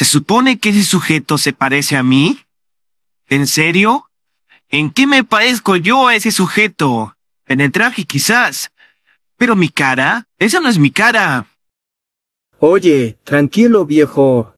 ¿Se supone que ese sujeto se parece a mí? ¿En serio? ¿En qué me parezco yo a ese sujeto? En el traje quizás. Pero mi cara, esa no es mi cara. Oye, tranquilo viejo,